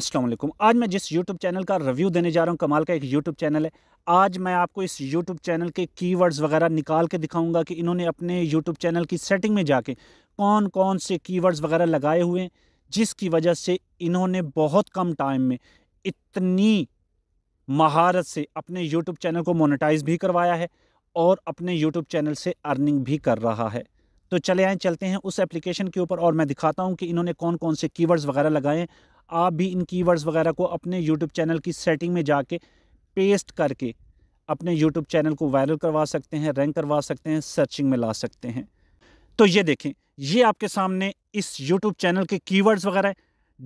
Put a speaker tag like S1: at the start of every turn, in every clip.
S1: अस्सलाम वालेकुम आज मैं जिस यूट्यूब चैनल का रिव्यू देने जा रहा हूँ कमाल का एक यूट्यूब चैनल है आज मैं आपको इस यूट्यूब चैनल के कीवर्ड्स वगैरह निकाल के दिखाऊंगा कि इन्होंने अपने यूट्यूब चैनल की सेटिंग में जाके कौन कौन से कीवर्ड्स वगैरह लगाए हुए हैं जिसकी वजह से इन्होंने बहुत कम टाइम में इतनी महारत से अपने यूट्यूब चैनल को मोनिटाइज भी करवाया है और अपने यूट्यूब चैनल से अर्निंग भी कर रहा है तो चले आए चलते हैं उस एप्लीकेशन के ऊपर और मैं दिखाता हूँ कि इन्होंने कौन कौन से कीवर्ड्स वगैरह लगाए आप भी इन कीवर्ड्स वगैरह को अपने यूट्यूब चैनल की सेटिंग में जाके पेस्ट करके अपने यूट्यूब चैनल को वायरल करवा सकते हैं रैंक करवा सकते हैं सर्चिंग में ला सकते हैं तो ये देखें ये आपके सामने इस यूट्यूब चैनल के कीवर्ड्स वगैरह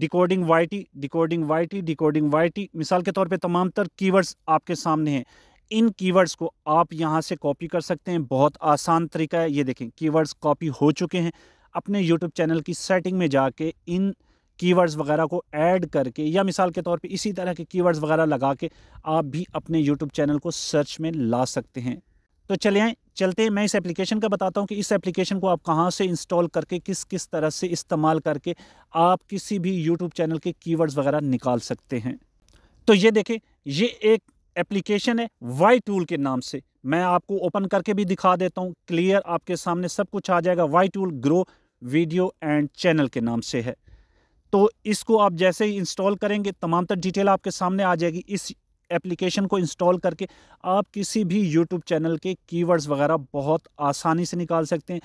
S1: decoding YT decoding YT decoding T मिसाल के तौर पे तमाम तर कीवर्ड्स आपके सामने हैं इन कीवर्ड्स को आप यहाँ से कॉपी कर सकते हैं बहुत आसान तरीका है ये देखें कीवर्ड्स कॉपी हो चुके हैं अपने यूट्यूब चैनल की सेटिंग में जाके इन कीवर्ड्स वगैरह को ऐड करके या मिसाल के तौर पे इसी तरह के कीवर्ड्स वगैरह लगा के आप भी अपने यूट्यूब चैनल को सर्च में ला सकते हैं तो चले चलते हैं मैं इस एप्लीकेशन का बताता हूँ कि इस एप्लीकेशन को आप कहाँ से इंस्टॉल करके किस किस तरह से इस्तेमाल करके आप किसी भी यूट्यूब चैनल के कीवर्ड्स वगैरह निकाल सकते हैं तो ये देखें ये एक एप्लीकेशन है वाई टूल के नाम से मैं आपको ओपन करके भी दिखा देता हूँ क्लियर आपके सामने सब कुछ आ जाएगा Y tool grow video and channel के नाम से है तो इसको आप जैसे ही इंस्टॉल करेंगे तमाम तर डिटेल आपके सामने आ जाएगी इस एप्लीकेशन को इंस्टॉल करके आप किसी भी यूट्यूब चैनल के कीवर्ड्स वगैरह बहुत आसानी से निकाल सकते हैं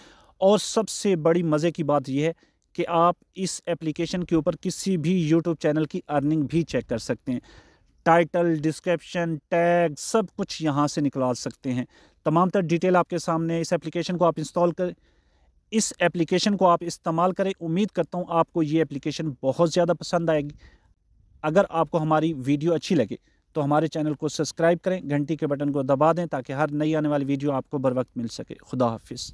S1: और सबसे बड़ी मज़े की बात यह है कि आप इस एप्लीकेशन के ऊपर किसी भी यूट्यूब चैनल की अर्निंग भी चेक कर सकते हैं टाइटल डिस्क्रिप्शन टैग सब कुछ यहाँ से निकला सकते हैं तमाम तर डिटेल आपके सामने इस एप्लीकेशन को आप इंस्टॉल कर इस एप्लीकेशन को आप इस्तेमाल करें उम्मीद करता हूँ आपको ये एप्लीकेशन बहुत ज़्यादा पसंद आएगी अगर आपको हमारी वीडियो अच्छी लगे तो हमारे चैनल को सब्सक्राइब करें घंटी के बटन को दबा दें ताकि हर नई आने वाली वीडियो आपको बर वक्त मिल सके खुदा हाफिज़